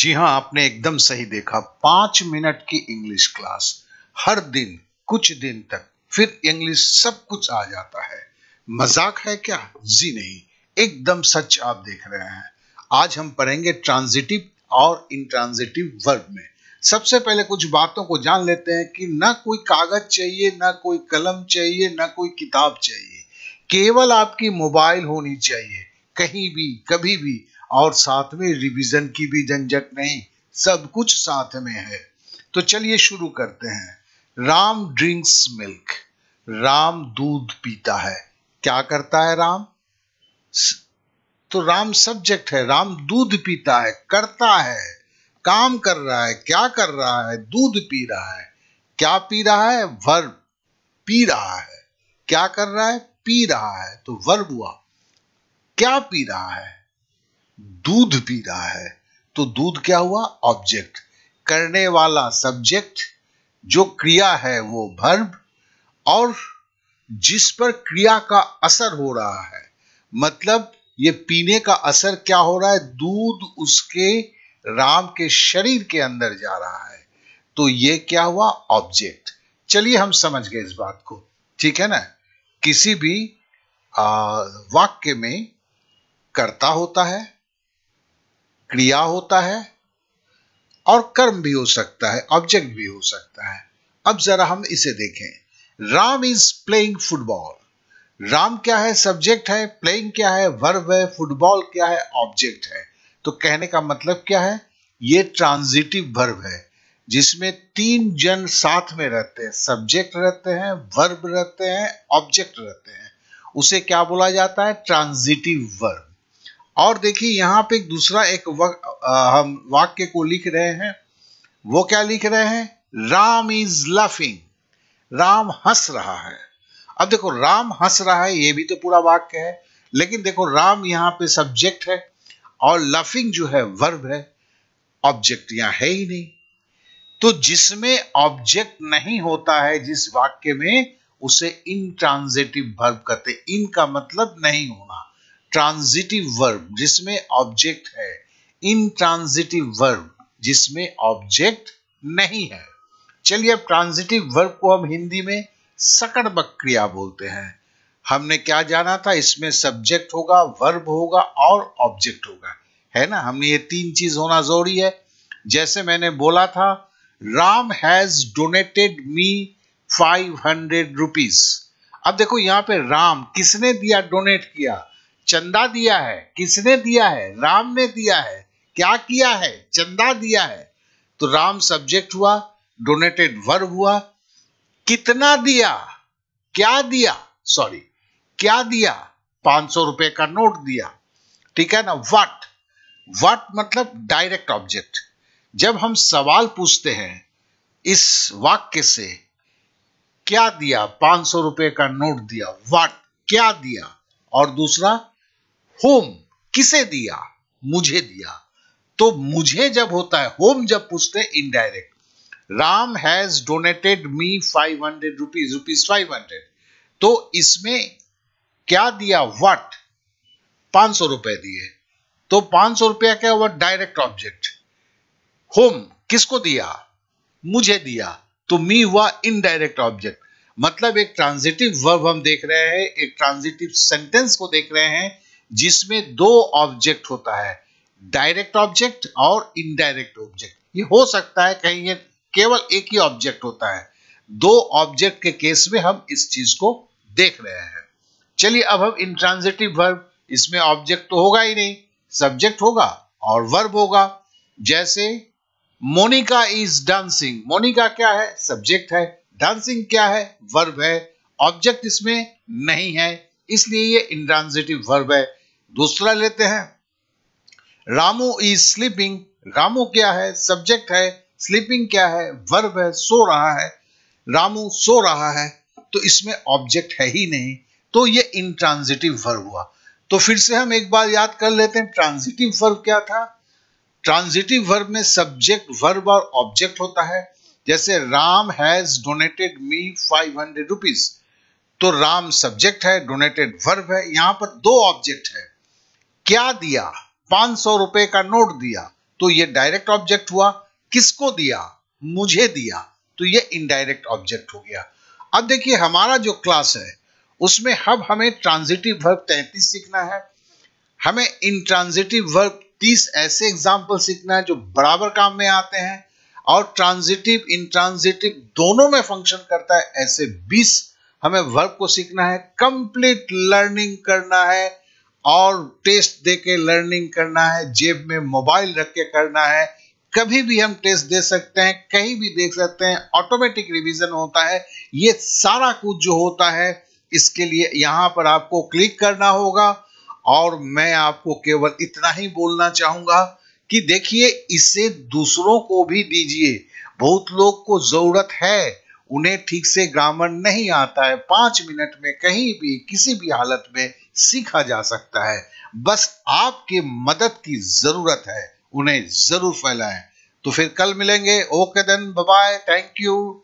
जी हां आपने एकदम सही देखा पांच मिनट की इंग्लिश क्लास हर दिन कुछ दिन तक फिर इंग्लिश सब कुछ आ जाता है मजाक है क्या जी नहीं एकदम सच आप देख रहे हैं आज हम पढ़ेंगे ट्रांजिटिव और ट्रांजिटिव वर्ब में सबसे पहले कुछ बातों को जान लेते हैं कि ना कोई कागज चाहिए ना कोई कलम चाहिए ना कोई किताब चाहिए केवल आपकी मोबाइल होनी चाहिए कहीं भी कभी भी और साथ में रिवीजन की भी झंझट नहीं सब कुछ साथ में है तो चलिए शुरू करते हैं राम ड्रिंक्स मिल्क राम दूध पीता है क्या करता है राम तो राम सब्जेक्ट है राम दूध पीता है करता है काम कर रहा है क्या कर रहा है दूध पी रहा है क्या पी रहा है वर्ब पी रहा है क्या कर रहा है पी रहा है तो वर्ब हुआ क्या पी रहा है दूध पी रहा है तो दूध क्या हुआ ऑब्जेक्ट करने वाला सब्जेक्ट जो क्रिया है वो भर्ब और जिस पर क्रिया का असर हो रहा है मतलब ये पीने का असर क्या हो रहा है दूध उसके राम के शरीर के अंदर जा रहा है तो ये क्या हुआ ऑब्जेक्ट चलिए हम समझ गए इस बात को ठीक है ना किसी भी वाक्य में करता होता है क्रिया होता है और कर्म भी हो सकता है ऑब्जेक्ट भी हो सकता है अब जरा हम इसे देखें Ram is playing football Ram क्या है सब्जेक्ट है प्लेइंग क्या है वर्ब है फुटबॉल क्या है ऑब्जेक्ट है तो कहने का मतलब क्या है ये ट्रांजिटिव वर्ब है जिसमें तीन जन साथ में रहते हैं सब्जेक्ट रहते हैं वर्ब रहते हैं ऑब्जेक्ट रहते हैं उसे क्या बोला जाता है ट्रांजिटिव वर्ब और देखिए यहाँ पे दूसरा एक वक, आ, हम वाक्य को लिख रहे हैं वो क्या लिख रहे हैं राम इज लफिंग राम हंस रहा है अब देखो राम हंस रहा है ये भी तो पूरा वाक्य है लेकिन देखो राम यहाँ पे सब्जेक्ट है और लफिंग जो है वर्ब है ऑब्जेक्ट यहाँ है ही नहीं तो जिसमें ऑब्जेक्ट नहीं होता है जिस वाक्य में उसे ट्रांजेटिव वर्ब कहते इनका मतलब नहीं होना ट्रांजिटिव वर्ब जिसमें ऑब्जेक्ट है इन ट्रांजिटिव वर्ब जिसमें ऑब्जेक्ट नहीं है चलिए अब ट्रांजिटिव वर्ब को हम हिंदी में सकड़ बक्रिया बोलते हैं हमने क्या जाना था इसमें सब्जेक्ट होगा वर्ब होगा और ऑब्जेक्ट होगा है ना हमने ये तीन चीज होना जरूरी है जैसे मैंने बोला था Ram has donated me five hundred rupees अब देखो यहाँ पे राम किसने दिया डोनेट किया चंदा दिया है किसने दिया है राम ने दिया है क्या किया है चंदा दिया है तो राम सब्जेक्ट हुआ डोनेटेड वर्ब हुआ कितना दिया क्या दिया सॉरी क्या दिया पांच सौ रुपए का नोट दिया ठीक है ना वट वट मतलब डायरेक्ट ऑब्जेक्ट जब हम सवाल पूछते हैं इस वाक्य से क्या दिया पांच सौ रुपए का नोट दिया वट क्या दिया और दूसरा होम किसे दिया मुझे दिया तो मुझे जब होता है होम जब पूछते हैं indirect Ram has donated me five hundred rupees rupees five hundred तो इसमें क्या दिया वट पांच सौ रुपए दिए तो पांच सौ रुपया क्या हुआ डायरेक्ट ऑब्जेक्ट होम किसको दिया मुझे दिया तो मी हुआ इनडायरेक्ट ऑब्जेक्ट मतलब एक ट्रांजिटिव वर्ब हम देख रहे हैं एक ट्रांजिटिव सेंटेंस को देख रहे हैं जिसमें दो ऑब्जेक्ट होता है डायरेक्ट ऑब्जेक्ट और इनडायरेक्ट ऑब्जेक्ट ये हो सकता है कहीं ये केवल एक ही ऑब्जेक्ट होता है दो ऑब्जेक्ट के केस में हम इस चीज को देख रहे हैं चलिए अब हम इंट्रांजिटिव वर्ब इसमें ऑब्जेक्ट तो होगा ही नहीं सब्जेक्ट होगा और वर्ब होगा जैसे मोनिका इज डांसिंग मोनिका क्या है सब्जेक्ट है डांसिंग क्या है वर्ब है ऑब्जेक्ट इसमें नहीं है इसलिए ये इंट्रांजिटिव वर्ब है दूसरा लेते हैं रामू इज स्लीपिंग रामू क्या है सब्जेक्ट है स्लीपिंग क्या है वर्ब है सो रहा है रामू सो रहा है तो इसमें ऑब्जेक्ट है ही नहीं तो ये इंट्रांजिटिव वर्ब हुआ तो फिर से हम एक बार याद कर लेते हैं ट्रांजिटिव वर्ब क्या था ट्रांजिटिव वर्ब में सब्जेक्ट वर्ब और ऑब्जेक्ट होता है जैसे Ram has donated me five hundred rupees तो राम सब्जेक्ट है डोनेटेड वर्ब है यहां पर दो ऑब्जेक्ट है क्या दिया पांच सौ रुपए का नोट दिया तो ये डायरेक्ट ऑब्जेक्ट हुआ किसको दिया मुझे दिया तो ये इनडायरेक्ट ऑब्जेक्ट हो गया अब देखिए हमारा जो क्लास है उसमें हम हमें ट्रांजिटिव वर्ब तैतीस सीखना है हमें इंट्रांजिटिव वर्ब तीस ऐसे एग्जाम्पल सीखना है जो बराबर काम में आते हैं और ट्रांजिटिव इन ट्रांजिटिव दोनों में फंक्शन करता है ऐसे बीस हमें वर्ब को सीखना है कंप्लीट लर्निंग करना है और टेस्ट दे के लर्निंग करना है जेब में मोबाइल रख के करना है कभी भी हम टेस्ट दे सकते हैं कहीं भी देख सकते हैं ऑटोमेटिक रिवीजन होता है ये सारा कुछ जो होता है इसके लिए यहाँ पर आपको क्लिक करना होगा और मैं आपको केवल इतना ही बोलना चाहूँगा कि देखिए इसे दूसरों को भी दीजिए बहुत लोग को ज़रूरत है उन्हें ठीक से ग्रामर नहीं आता है पाँच मिनट में कहीं भी किसी भी हालत में सीखा जा सकता है बस आपके मदद की जरूरत है उन्हें जरूर फैलाएं तो फिर कल मिलेंगे okay then bye thank you